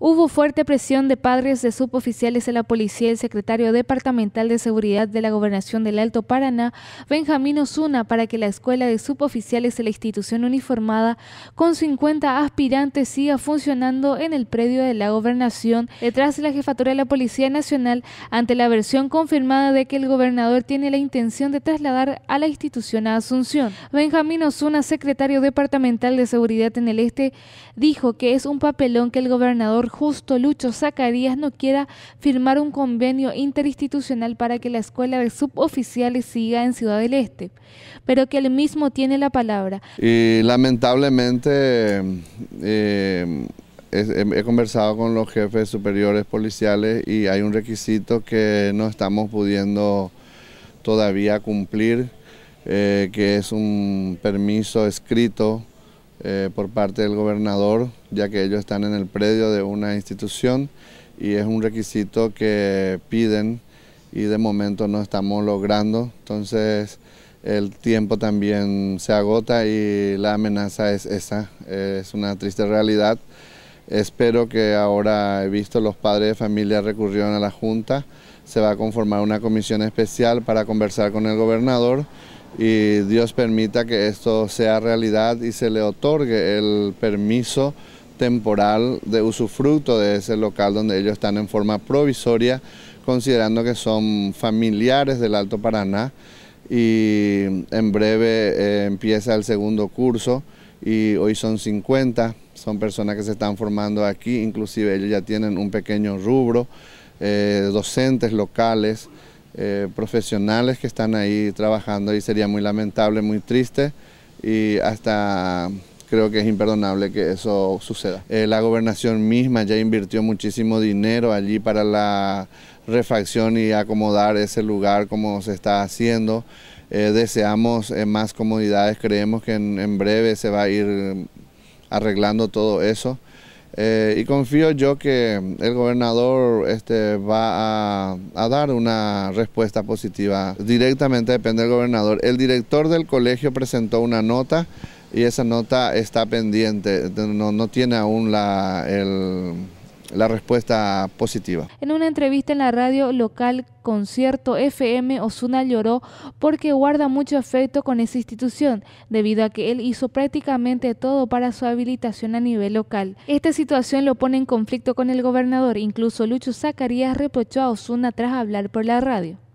Hubo fuerte presión de padres de suboficiales de la policía y el secretario departamental de seguridad de la gobernación del Alto Paraná, Benjamín Osuna, para que la escuela de suboficiales de la institución uniformada con 50 aspirantes siga funcionando en el predio de la gobernación detrás de la jefatura de la Policía Nacional ante la versión confirmada de que el gobernador tiene la intención de trasladar a la institución a Asunción. Benjamín Osuna, secretario departamental de seguridad en el este, dijo que es un papelón que el gobernador justo Lucho Zacarías no quiera firmar un convenio interinstitucional para que la escuela de suboficiales siga en Ciudad del Este, pero que él mismo tiene la palabra. Y lamentablemente eh, he, conversado con los jefes superiores policiales y hay un requisito que no estamos pudiendo todavía cumplir, eh, que es un permiso escrito eh, por parte del gobernador, ya que ellos están en el predio de una institución y es un requisito que piden y de momento no estamos logrando. Entonces el tiempo también se agota y la amenaza es esa, es una triste realidad. Espero que ahora he visto los padres de familia recurrieron a la Junta se va a conformar una comisión especial para conversar con el gobernador y Dios permita que esto sea realidad y se le otorgue el permiso temporal de usufructo de ese local donde ellos están en forma provisoria, considerando que son familiares del Alto Paraná y en breve eh, empieza el segundo curso y hoy son 50, son personas que se están formando aquí, inclusive ellos ya tienen un pequeño rubro eh, docentes locales, eh, profesionales que están ahí trabajando y sería muy lamentable, muy triste y hasta creo que es imperdonable que eso suceda. Eh, la gobernación misma ya invirtió muchísimo dinero allí para la refacción y acomodar ese lugar como se está haciendo. deseamos más comodidades, creemos que en breve se va a ir mm, arreglando todo eso. Eh, y confío yo que el gobernador este, va a, dar una respuesta positiva. Directamente depende del gobernador. El director del colegio presentó una nota y esa nota está pendiente, no, tiene aún la, el, la respuesta positiva. En una entrevista en la radio local Concierto FM, Osuna lloró porque guarda mucho afecto con esa institución, debido a que él hizo prácticamente todo para su habilitación a nivel local. Esta situación lo pone en conflicto con el gobernador, incluso Lucho Zacarías reprochó a Osuna tras hablar por la radio.